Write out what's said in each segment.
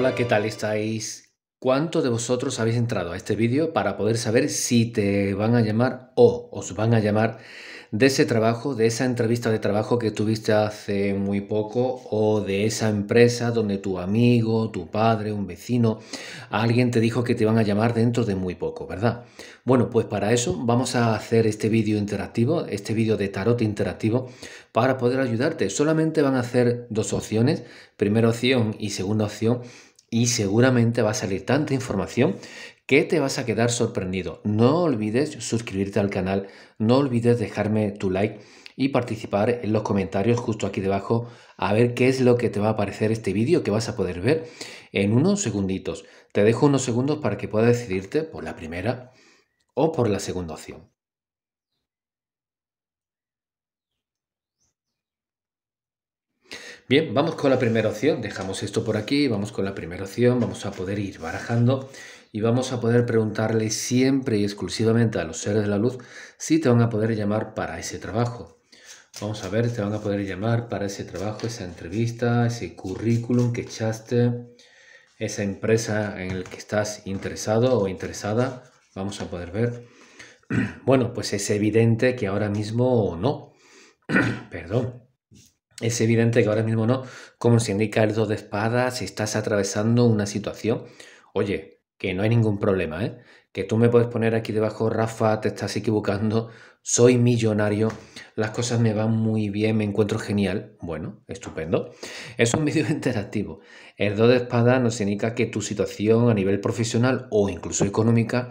Hola, ¿qué tal estáis? ¿Cuántos de vosotros habéis entrado a este vídeo para poder saber si te van a llamar o os van a llamar de ese trabajo, de esa entrevista de trabajo que tuviste hace muy poco o de esa empresa donde tu amigo, tu padre, un vecino, alguien te dijo que te van a llamar dentro de muy poco, ¿verdad? Bueno, pues para eso vamos a hacer este vídeo interactivo, este vídeo de tarot interactivo para poder ayudarte. Solamente van a hacer dos opciones, primera opción y segunda opción y seguramente va a salir tanta información que te vas a quedar sorprendido. No olvides suscribirte al canal, no olvides dejarme tu like y participar en los comentarios justo aquí debajo a ver qué es lo que te va a aparecer este vídeo que vas a poder ver en unos segunditos. Te dejo unos segundos para que puedas decidirte por la primera o por la segunda opción. Bien, vamos con la primera opción. Dejamos esto por aquí, vamos con la primera opción, vamos a poder ir barajando y vamos a poder preguntarle siempre y exclusivamente a los seres de la luz si te van a poder llamar para ese trabajo. Vamos a ver, te van a poder llamar para ese trabajo, esa entrevista, ese currículum que echaste, esa empresa en la que estás interesado o interesada. Vamos a poder ver. Bueno, pues es evidente que ahora mismo no. Perdón. Es evidente que ahora mismo no, como se indica el dos de espada, si estás atravesando una situación, oye, que no hay ningún problema, ¿eh? que tú me puedes poner aquí debajo, Rafa, te estás equivocando, soy millonario, las cosas me van muy bien, me encuentro genial. Bueno, estupendo. Es un vídeo interactivo. El dos de espada nos indica que tu situación a nivel profesional o incluso económica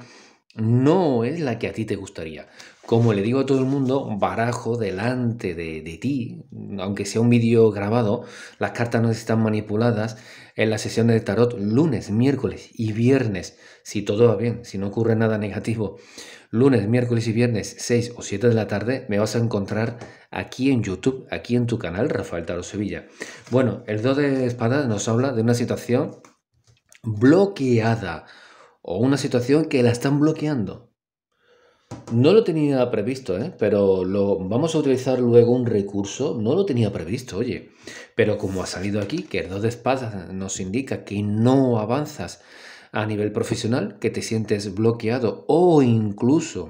no es la que a ti te gustaría como le digo a todo el mundo, barajo delante de, ti, aunque sea un vídeo grabado, las cartas no están manipuladas en las sesiones de tarot lunes, miércoles y viernes, si todo va bien, si no ocurre nada negativo. Lunes, miércoles y viernes, 6 o 7 de la tarde, me vas a encontrar aquí en YouTube, aquí en tu canal, Rafael Taro Sevilla. Bueno, el 2 de espadas nos habla de una situación bloqueada o una situación que la están bloqueando no lo tenía previsto, ¿eh? pero lo, vamos a utilizar luego un recurso. No lo tenía previsto, oye. Pero como ha salido aquí, que el 2 de espadas nos indica que no avanzas a nivel profesional, que te sientes bloqueado o incluso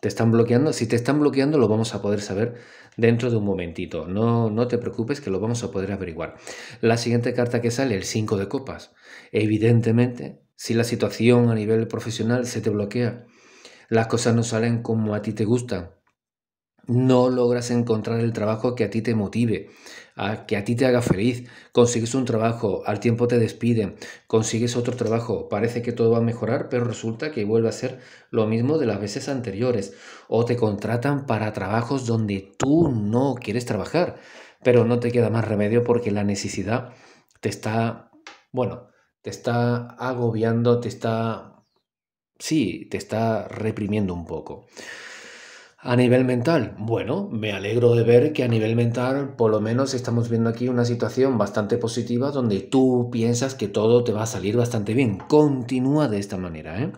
te están bloqueando. Si te están bloqueando, lo vamos a poder saber dentro de un momentito. No, no te preocupes que lo vamos a poder averiguar. La siguiente carta que sale, el 5 de copas. Evidentemente, si la situación a nivel profesional se te bloquea, las cosas no salen como a ti te gusta no logras encontrar el trabajo que a ti te motive, a que a ti te haga feliz, consigues un trabajo, al tiempo te despiden, consigues otro trabajo, parece que todo va a mejorar, pero resulta que vuelve a ser lo mismo de las veces anteriores, o te contratan para trabajos donde tú no quieres trabajar, pero no te queda más remedio porque la necesidad te está, bueno, te está agobiando, te está Sí, te está reprimiendo un poco. A nivel mental, bueno, me alegro de ver que a nivel mental por lo menos estamos viendo aquí una situación bastante positiva donde tú piensas que todo te va a salir bastante bien. Continúa de esta manera, ¿eh?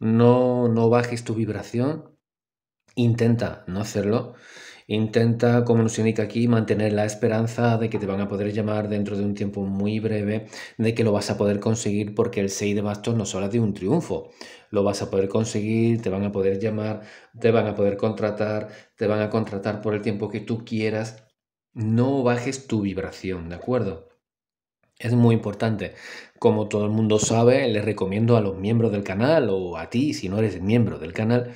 No, no bajes tu vibración, intenta no hacerlo Intenta, como nos indica aquí, mantener la esperanza de que te van a poder llamar dentro de un tiempo muy breve, de que lo vas a poder conseguir porque el 6 de bastos nos habla de un triunfo. Lo vas a poder conseguir, te van a poder llamar, te van a poder contratar, te van a contratar por el tiempo que tú quieras. No bajes tu vibración, ¿de acuerdo? Es muy importante. Como todo el mundo sabe, les recomiendo a los miembros del canal o a ti, si no eres miembro del canal,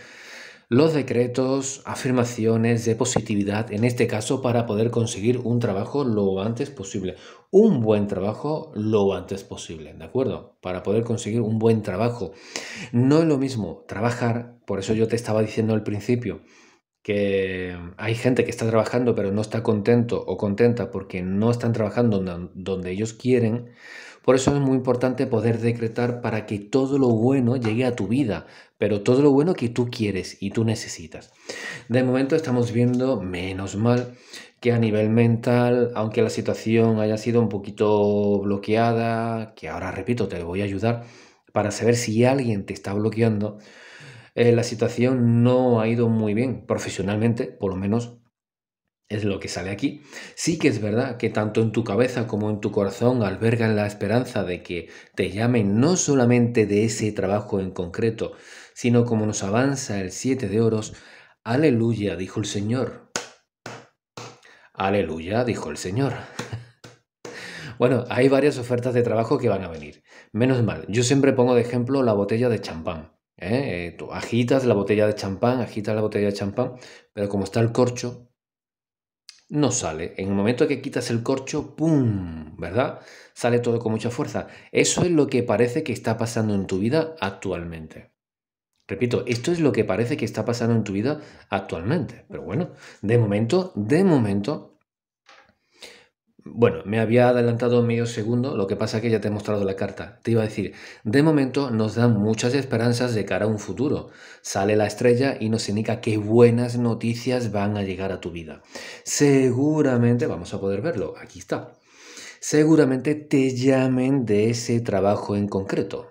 los decretos, afirmaciones de positividad, en este caso para poder conseguir un trabajo lo antes posible, un buen trabajo lo antes posible, ¿de acuerdo? Para poder conseguir un buen trabajo. No es lo mismo trabajar, por eso yo te estaba diciendo al principio que hay gente que está trabajando pero no está contento o contenta porque no están trabajando donde ellos quieren, por eso es muy importante poder decretar para que todo lo bueno llegue a tu vida, pero todo lo bueno que tú quieres y tú necesitas. De momento estamos viendo, menos mal, que a nivel mental, aunque la situación haya sido un poquito bloqueada, que ahora repito, te voy a ayudar para saber si alguien te está bloqueando, eh, la situación no ha ido muy bien profesionalmente, por lo menos es lo que sale aquí. Sí que es verdad que tanto en tu cabeza como en tu corazón albergan la esperanza de que te llamen no solamente de ese trabajo en concreto, sino como nos avanza el siete de oros, aleluya, dijo el Señor. Aleluya, dijo el Señor. bueno, hay varias ofertas de trabajo que van a venir. Menos mal, yo siempre pongo de ejemplo la botella de champán. ¿eh? eh tú agitas la botella de champán, agitas la botella de champán, pero como está el corcho, no sale. En el momento que quitas el corcho, ¡pum! ¿Verdad? Sale todo con mucha fuerza. Eso es lo que parece que está pasando en tu vida actualmente. Repito, esto es lo que parece que está pasando en tu vida actualmente. Pero bueno, de momento, de momento, bueno, me había adelantado medio segundo, lo que pasa es que ya te he mostrado la carta. Te iba a decir, de momento nos dan muchas esperanzas de cara a un futuro. Sale la estrella y nos indica qué buenas noticias van a llegar a tu vida. Seguramente, vamos a poder verlo, aquí está. Seguramente te llamen de ese trabajo en concreto.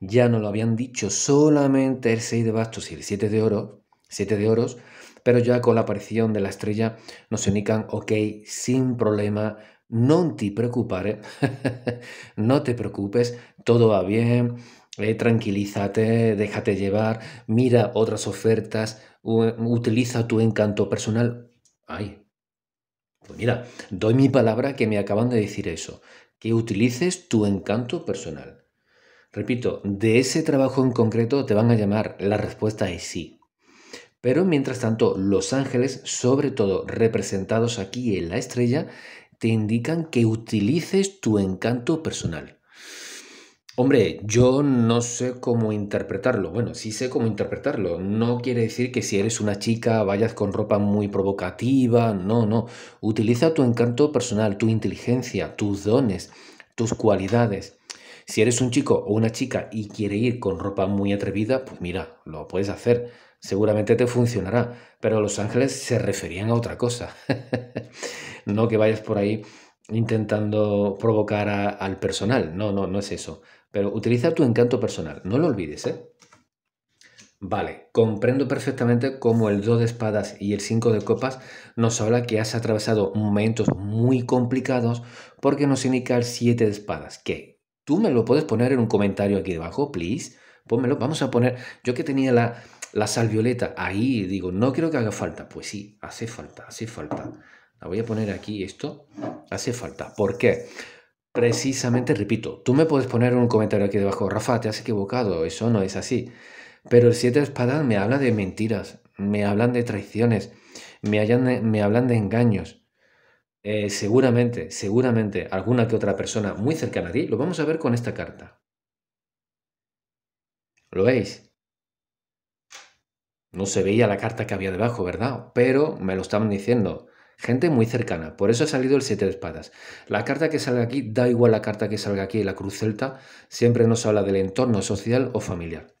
Ya no lo habían dicho, solamente el 6 de bastos y el 7 de oro, 7 de oros pero ya con la aparición de la estrella nos indican, ok, sin problema, no te preocupes, no te preocupes, todo va bien, eh, tranquilízate, déjate llevar, mira otras ofertas, utiliza tu encanto personal. Ay, pues mira, doy mi palabra que me acaban de decir eso, que utilices tu encanto personal. Repito, de ese trabajo en concreto te van a llamar, la respuesta es sí. Pero mientras tanto, los ángeles, sobre todo representados aquí en la estrella, te indican que utilices tu encanto personal. Hombre, yo no sé cómo interpretarlo. Bueno, sí sé cómo interpretarlo. No quiere decir que si eres una chica vayas con ropa muy provocativa. No, no. Utiliza tu encanto personal, tu inteligencia, tus dones, tus cualidades. Si eres un chico o una chica y quiere ir con ropa muy atrevida, pues mira, lo puedes hacer. Seguramente te funcionará, pero los ángeles se referían a otra cosa. no que vayas por ahí intentando provocar al personal. No, no, no es eso. Pero utiliza tu encanto personal, no lo olvides, ¿eh? Vale, comprendo perfectamente cómo el 2 de espadas y el 5 de copas nos habla que has atravesado momentos muy complicados porque nos indica el 7 de espadas, que Tú me lo puedes poner en un comentario aquí debajo, please. Pónmelo. Vamos a poner. Yo que tenía la, la violeta ahí, digo, no creo que haga falta. Pues sí, hace falta, hace falta. La voy a poner aquí, esto. Hace falta. ¿Por qué? Precisamente, repito, tú me puedes poner en un comentario aquí debajo, Rafa, te has equivocado, eso no es así. Pero el siete de espadas me habla de mentiras, me hablan de traiciones, me hablan de engaños. Eh, seguramente, seguramente alguna que otra persona muy cercana a ti, lo vamos a ver con esta carta. ¿Lo veis? No se veía la carta que había debajo, ¿verdad? Pero me lo estaban diciendo. Gente muy cercana. Por eso ha salido el siete de espadas. La carta que salga aquí, da igual la carta que salga aquí, la cruz celta, siempre nos habla del entorno social o familiar.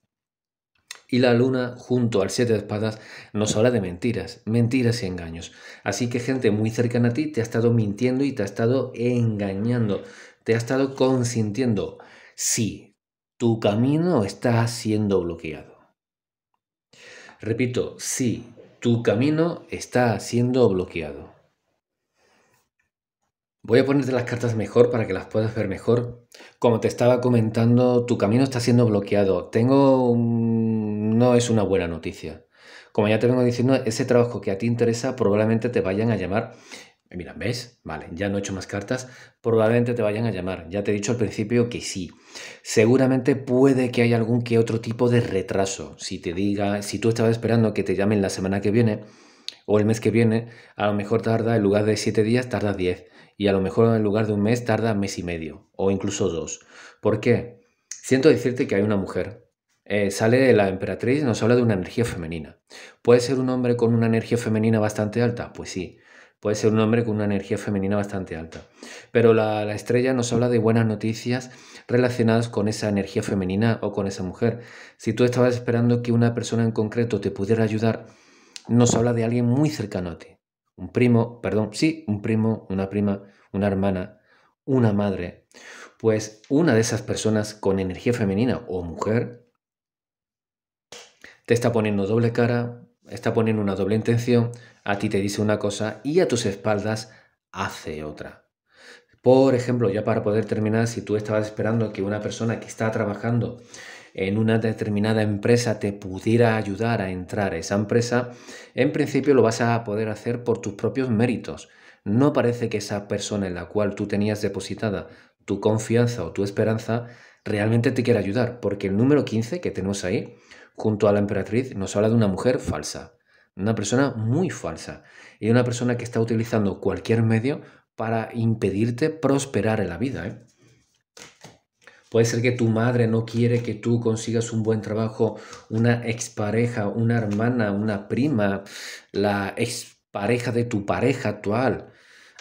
Y la luna, junto al siete de espadas, nos habla de mentiras, mentiras y engaños. Así que gente muy cercana a ti te ha estado mintiendo y te ha estado engañando, te ha estado consintiendo. Sí, tu camino está siendo bloqueado. Repito, sí, tu camino está siendo bloqueado. Voy a ponerte las cartas mejor para que las puedas ver mejor. Como te estaba comentando, tu camino está siendo bloqueado. Tengo un no es una buena noticia. Como ya te vengo diciendo, ese trabajo que a ti interesa probablemente te vayan a llamar. Mira, ¿ves? Vale, ya no he hecho más cartas. Probablemente te vayan a llamar. Ya te he dicho al principio que sí. Seguramente puede que haya algún que otro tipo de retraso. Si te diga, si tú estabas esperando que te llamen la semana que viene o el mes que viene, a lo mejor tarda, en lugar de siete días, tarda diez. Y a lo mejor en lugar de un mes, tarda mes y medio o incluso dos. ¿Por qué? Siento decirte que hay una mujer eh, sale de la emperatriz y nos habla de una energía femenina. ¿Puede ser un hombre con una energía femenina bastante alta? Pues sí, puede ser un hombre con una energía femenina bastante alta. Pero la, la estrella nos habla de buenas noticias relacionadas con esa energía femenina o con esa mujer. Si tú estabas esperando que una persona en concreto te pudiera ayudar, nos habla de alguien muy cercano a ti. Un primo, perdón, sí, un primo, una prima, una hermana, una madre. Pues una de esas personas con energía femenina o mujer te está poniendo doble cara, está poniendo una doble intención, a ti te dice una cosa y a tus espaldas hace otra. Por ejemplo, ya para poder terminar, si tú estabas esperando que una persona que está trabajando en una determinada empresa te pudiera ayudar a entrar a esa empresa, en principio lo vas a poder hacer por tus propios méritos. No parece que esa persona en la cual tú tenías depositada tu confianza o tu esperanza realmente te quiera ayudar, porque el número 15 que tenemos ahí junto a la emperatriz, nos habla de una mujer falsa, una persona muy falsa y una persona que está utilizando cualquier medio para impedirte prosperar en la vida. ¿eh? Puede ser que tu madre no quiere que tú consigas un buen trabajo, una expareja, una hermana, una prima, la expareja de tu pareja actual.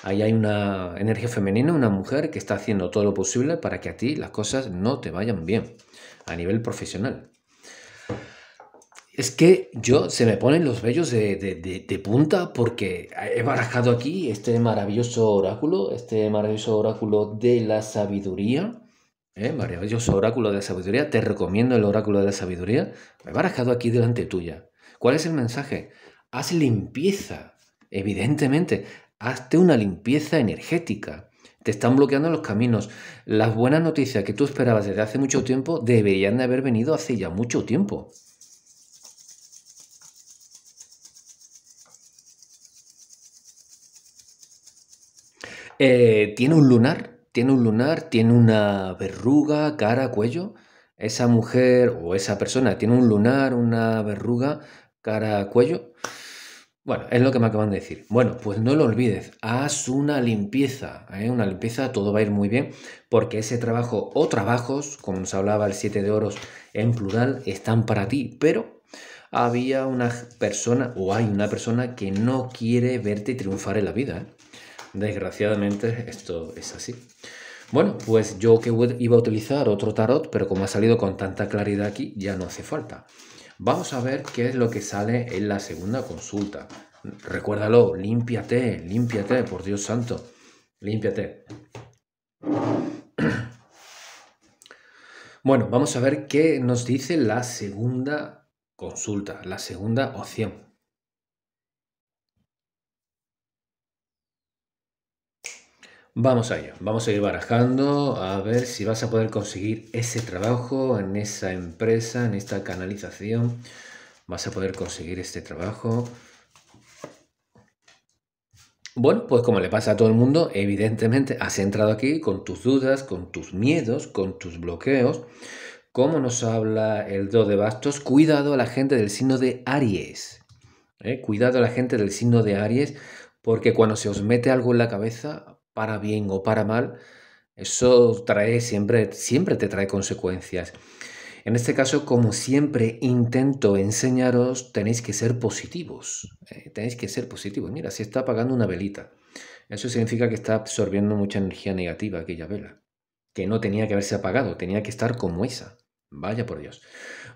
Ahí hay una energía femenina, una mujer que está haciendo todo lo posible para que a ti las cosas no te vayan bien a nivel profesional. Es que yo se me ponen los vellos de, punta porque he barajado aquí este maravilloso oráculo, este maravilloso oráculo de la sabiduría. ¿eh? Maravilloso oráculo de la sabiduría. Te recomiendo el oráculo de la sabiduría. Me he barajado aquí delante tuya. ¿Cuál es el mensaje? Haz limpieza, evidentemente. Hazte una limpieza energética. Te están bloqueando los caminos. Las buenas noticias que tú esperabas desde hace mucho tiempo deberían de haber venido hace ya mucho tiempo. Eh, tiene un lunar, tiene un lunar, tiene una verruga, cara, cuello. Esa mujer o esa persona tiene un lunar, una verruga, cara, cuello. Bueno, es lo que me acaban de decir. Bueno, pues no lo olvides, haz una limpieza, ¿eh? una limpieza, todo va a ir muy bien, porque ese trabajo o trabajos, como nos hablaba el 7 de oros en plural, están para ti, pero había una persona o hay una persona que no quiere verte triunfar en la vida. ¿eh? Desgraciadamente esto es así. Bueno, pues yo que iba a utilizar otro tarot, pero como ha salido con tanta claridad aquí, ya no hace falta. Vamos a ver qué es lo que sale en la segunda consulta. Recuérdalo, límpiate, límpiate, por Dios santo, límpiate. Bueno, vamos a ver qué nos dice la segunda consulta, la segunda opción. Vamos a ello, vamos a ir barajando a ver si vas a poder conseguir ese trabajo en esa empresa, en esta canalización. Vas a poder conseguir este trabajo. Bueno, pues como le pasa a todo el mundo, evidentemente has entrado aquí con tus dudas, con tus miedos, con tus bloqueos. Como nos habla el 2 de bastos, cuidado a la gente del signo de Aries. ¿eh? Cuidado a la gente del signo de Aries, porque cuando se os mete algo en la cabeza, para bien o para mal, eso trae siempre, siempre te trae consecuencias. En este caso, como siempre intento enseñaros, tenéis que ser positivos. Eh, tenéis que ser positivos. Mira, si está apagando una velita, eso significa que está absorbiendo mucha energía negativa aquella vela, que no tenía que haberse apagado, tenía que estar como esa. Vaya por Dios.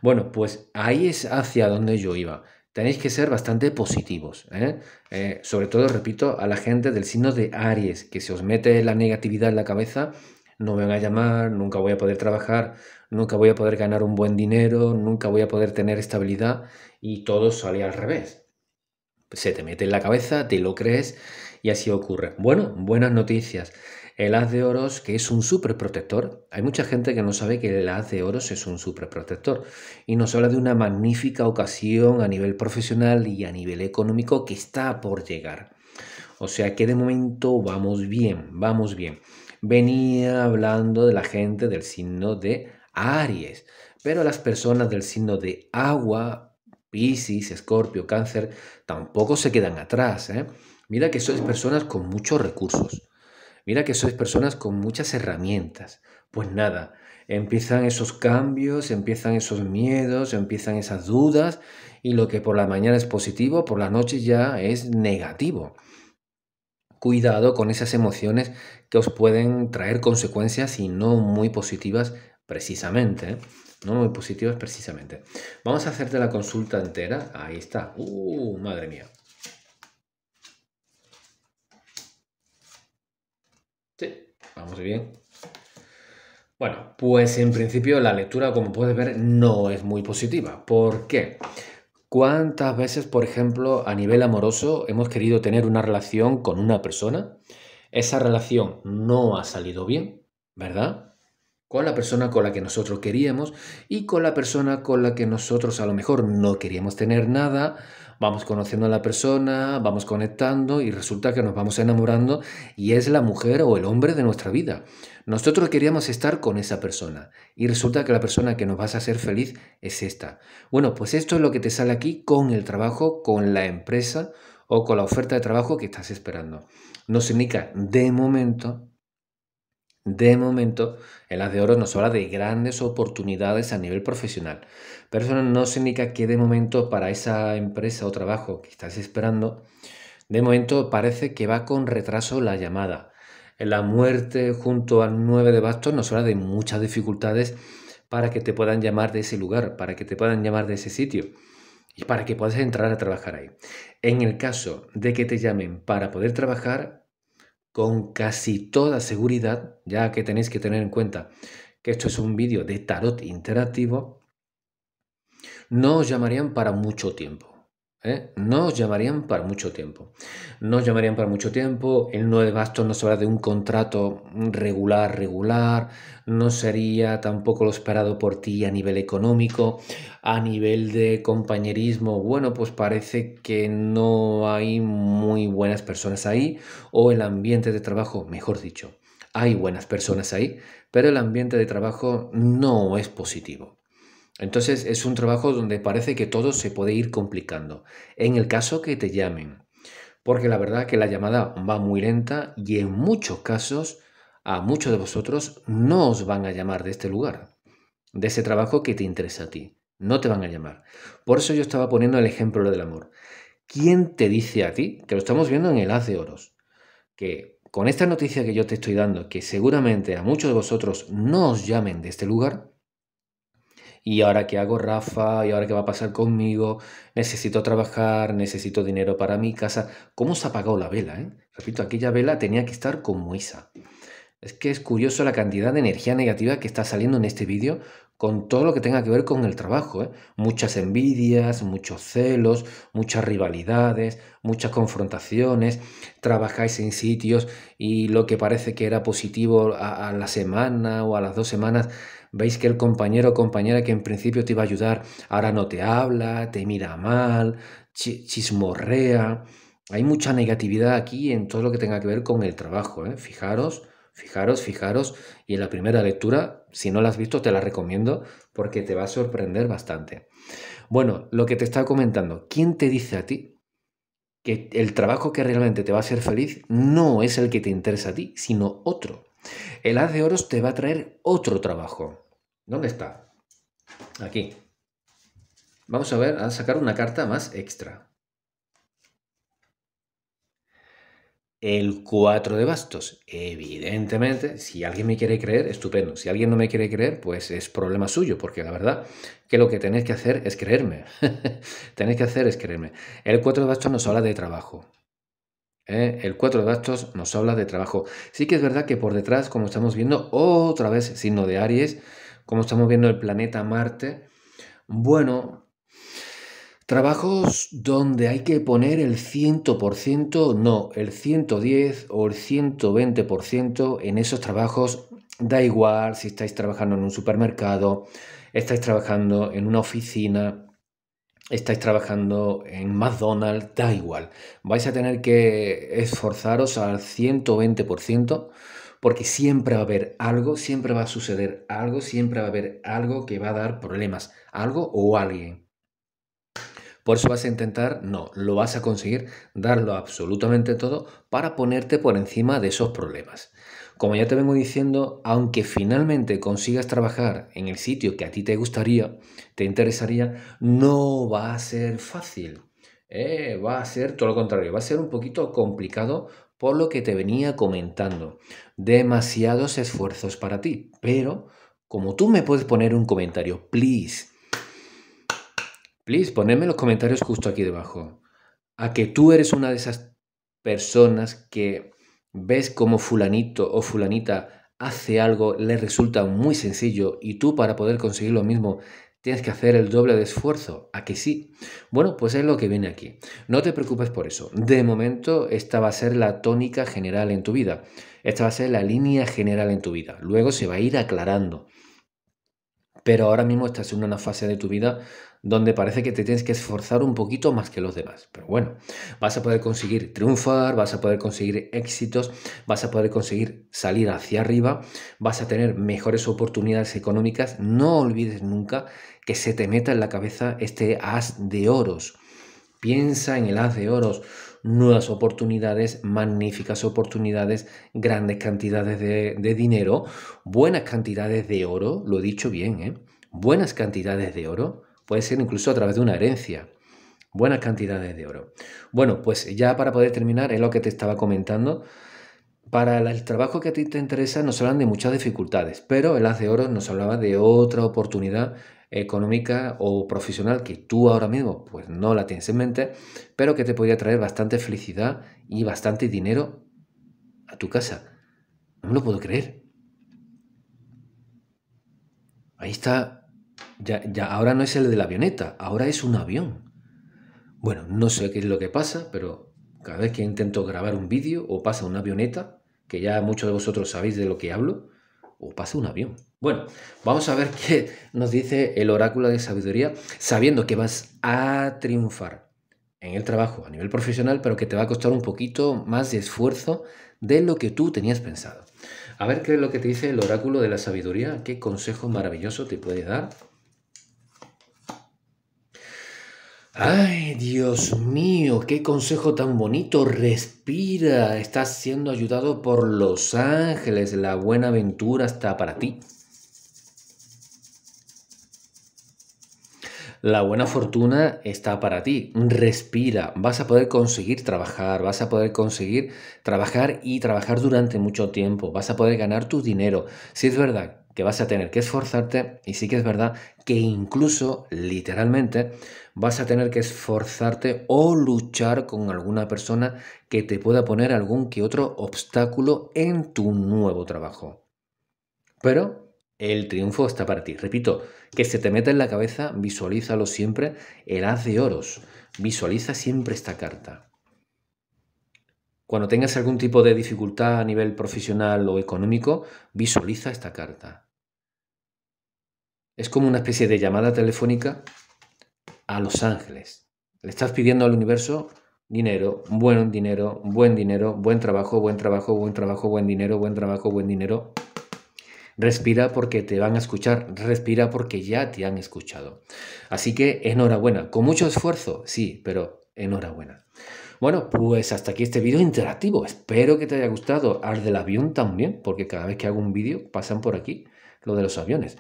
Bueno, pues ahí es hacia donde yo iba tenéis que ser bastante positivos. ¿eh? Eh, sobre todo, repito, a la gente del signo de Aries, que se os mete la negatividad en la cabeza, no me van a llamar, nunca voy a poder trabajar, nunca voy a poder ganar un buen dinero, nunca voy a poder tener estabilidad y todo sale al revés. Se te mete en la cabeza, te lo crees y así ocurre. Bueno, buenas noticias. El haz de oros, que es un superprotector, hay mucha gente que no sabe que el haz de oros es un superprotector y nos habla de una magnífica ocasión a nivel profesional y a nivel económico que está por llegar. O sea que de momento vamos bien, vamos bien. Venía hablando de la gente del signo de Aries, pero las personas del signo de agua, Pisces, Escorpio, Cáncer, tampoco se quedan atrás. ¿eh? Mira que sois personas con muchos recursos Mira que sois personas con muchas herramientas. Pues nada, empiezan esos cambios, empiezan esos miedos, empiezan esas dudas y lo que por la mañana es positivo, por la noche ya es negativo. Cuidado con esas emociones que os pueden traer consecuencias y no muy positivas precisamente. ¿eh? No muy positivas precisamente. Vamos a hacerte la consulta entera. Ahí está. Uh, madre mía. Vamos bien. Bueno, pues en principio la lectura, como puedes ver, no es muy positiva. ¿Por qué? ¿Cuántas veces, por ejemplo, a nivel amoroso hemos querido tener una relación con una persona? Esa relación no ha salido bien, ¿verdad? Con la persona con la que nosotros queríamos y con la persona con la que nosotros a lo mejor no queríamos tener nada vamos conociendo a la persona, vamos conectando y resulta que nos vamos enamorando y es la mujer o el hombre de nuestra vida. Nosotros queríamos estar con esa persona y resulta que la persona que nos vas a hacer feliz es esta. Bueno, pues esto es lo que te sale aquí con el trabajo, con la empresa o con la oferta de trabajo que estás esperando. Nos indica de momento de momento, el haz de Oro nos habla de grandes oportunidades a nivel profesional, pero eso no significa que de momento para esa empresa o trabajo que estás esperando, de momento parece que va con retraso la llamada. La muerte junto al 9 de bastos nos habla de muchas dificultades para que te puedan llamar de ese lugar, para que te puedan llamar de ese sitio y para que puedas entrar a trabajar ahí. En el caso de que te llamen para poder trabajar, con casi toda seguridad, ya que tenéis que tener en cuenta que esto es un vídeo de tarot interactivo, no os llamarían para mucho tiempo. ¿eh? No os llamarían para mucho tiempo. No os llamarían para mucho tiempo. El 9 de no se habla de un contrato regular, regular. No sería tampoco lo esperado por ti a nivel económico, a nivel de compañerismo. Bueno, pues parece que no hay muy buenas personas ahí. O el ambiente de trabajo, mejor dicho. Hay buenas personas ahí, pero el ambiente de trabajo no es positivo. Entonces es un trabajo donde parece que todo se puede ir complicando, en el caso que te llamen, porque la verdad que la llamada va muy lenta y en muchos casos a muchos de vosotros no os van a llamar de este lugar, de ese trabajo que te interesa a ti, no te van a llamar. Por eso yo estaba poniendo el ejemplo del amor. ¿Quién te dice a ti, que lo estamos viendo en el haz de oros, que con esta noticia que yo te estoy dando, que seguramente a muchos de vosotros no os llamen de este lugar, y ahora qué hago Rafa, y ahora qué va a pasar conmigo, necesito trabajar, necesito dinero para mi casa. ¿Cómo se ha apagado la vela? Eh? Repito, aquella vela tenía que estar con Moisa. Es que es curioso la cantidad de energía negativa que está saliendo en este vídeo con todo lo que tenga que ver con el trabajo. Eh. Muchas envidias, muchos celos, muchas rivalidades, muchas confrontaciones. Trabajáis en sitios y lo que parece que era positivo a la semana o a las dos semanas Veis que el compañero o compañera que en principio te iba a ayudar ahora no te habla, te mira mal, chismorrea. Hay mucha negatividad aquí en todo lo que tenga que ver con el trabajo. ¿eh? Fijaros, fijaros, fijaros. Y en la primera lectura, si no la has visto, te la recomiendo porque te va a sorprender bastante. Bueno, lo que te estaba comentando, ¿quién te dice a ti que el trabajo que realmente te va a hacer feliz no es el que te interesa a ti, sino otro? El haz de oros te va a traer otro trabajo. ¿Dónde está? Aquí. Vamos a ver, a sacar una carta más extra. El 4 de bastos. Evidentemente, si alguien me quiere creer, estupendo. Si alguien no me quiere creer, pues es problema suyo, porque la verdad que lo que tenéis que hacer es creerme. tenéis que hacer es creerme. El 4 de bastos nos habla de trabajo. ¿eh? El 4 de bastos nos habla de trabajo. Sí que es verdad que por detrás, como estamos viendo, otra vez signo de Aries como estamos viendo el planeta Marte. Bueno, trabajos donde hay que poner el 100%, no, el 110 o el 120% en esos trabajos. Da igual si estáis trabajando en un supermercado, estáis trabajando en una oficina, estáis trabajando en McDonald's, da igual. Vais a tener que esforzaros al 120% porque siempre va a haber algo, siempre va a suceder algo, siempre va a haber algo que va a dar problemas, algo o alguien. Por eso vas a intentar, no, lo vas a conseguir, darlo absolutamente todo para ponerte por encima de esos problemas. Como ya te vengo diciendo, aunque finalmente consigas trabajar en el sitio que a ti te gustaría, te interesaría, no va a ser fácil. Eh, va a ser todo lo contrario, va a ser un poquito complicado por lo que te venía comentando. Demasiados esfuerzos para ti, pero como tú me puedes poner un comentario, please, please, ponedme los comentarios justo aquí debajo, a que tú eres una de esas personas que ves como fulanito o fulanita hace algo, le resulta muy sencillo y tú para poder conseguir lo mismo Tienes que hacer el doble de esfuerzo. ¿A que sí? Bueno, pues es lo que viene aquí. No te preocupes por eso. De momento, esta va a ser la tónica general en tu vida. Esta va a ser la línea general en tu vida. Luego se va a ir aclarando. Pero ahora mismo estás en una fase de tu vida donde parece que te tienes que esforzar un poquito más que los demás. Pero bueno, vas a poder conseguir triunfar, vas a poder conseguir éxitos, vas a poder conseguir salir hacia arriba, vas a tener mejores oportunidades económicas. No olvides nunca que se te meta en la cabeza este haz de oros. Piensa en el haz de oros nuevas oportunidades, magníficas oportunidades, grandes cantidades de, dinero, buenas cantidades de oro, lo he dicho bien, ¿eh? buenas cantidades de oro, Puede ser incluso a través de una herencia. Buenas cantidades de oro. Bueno, pues ya para poder terminar, es lo que te estaba comentando. Para el trabajo que a ti te interesa nos hablan de muchas dificultades, pero el haz de oro nos hablaba de otra oportunidad económica o profesional que tú ahora mismo pues no la tienes en mente, pero que te podía traer bastante felicidad y bastante dinero a tu casa. No me lo puedo creer. Ahí está ya, ahora no es el de la avioneta, ahora es un avión. Bueno, no sé qué es lo que pasa, pero cada vez que intento grabar un vídeo o pasa una avioneta, que ya muchos de vosotros sabéis de lo que hablo, o pasa un avión. Bueno, vamos a ver qué nos dice el oráculo de sabiduría, sabiendo que vas a triunfar en el trabajo a nivel profesional, pero que te va a costar un poquito más de esfuerzo de lo que tú tenías pensado. A ver qué es lo que te dice el oráculo de la sabiduría, qué consejo maravilloso te puede dar Ay, Dios mío, qué consejo tan bonito. Respira, estás siendo ayudado por los ángeles. La buena aventura está para ti. La buena fortuna está para ti. Respira, vas a poder conseguir trabajar, vas a poder conseguir trabajar y trabajar durante mucho tiempo, vas a poder ganar tu dinero. Si es verdad que vas a tener que esforzarte y sí que es verdad que incluso literalmente vas a tener que esforzarte o luchar con alguna persona que te pueda poner algún que otro obstáculo en tu nuevo trabajo. Pero el triunfo está para ti. Repito, que se te meta en la cabeza, visualízalo siempre, el haz de oros, visualiza siempre esta carta. Cuando tengas algún tipo de dificultad a nivel profesional o económico, visualiza esta carta. Es como una especie de llamada telefónica a los ángeles. Le estás pidiendo al universo dinero, buen dinero, buen dinero, buen trabajo, buen trabajo, buen trabajo, buen dinero, buen trabajo, buen dinero. Respira porque te van a escuchar, respira porque ya te han escuchado. Así que enhorabuena, con mucho esfuerzo, sí, pero enhorabuena. Bueno, pues hasta aquí este vídeo interactivo. Espero que te haya gustado. Al del avión también, porque cada vez que hago un vídeo pasan por aquí lo de los aviones.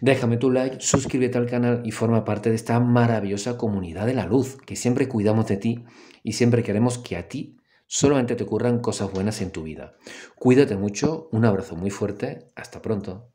Déjame tu like, suscríbete al canal y forma parte de esta maravillosa comunidad de la luz, que siempre cuidamos de ti y siempre queremos que a ti solamente te ocurran cosas buenas en tu vida. Cuídate mucho, un abrazo muy fuerte, hasta pronto.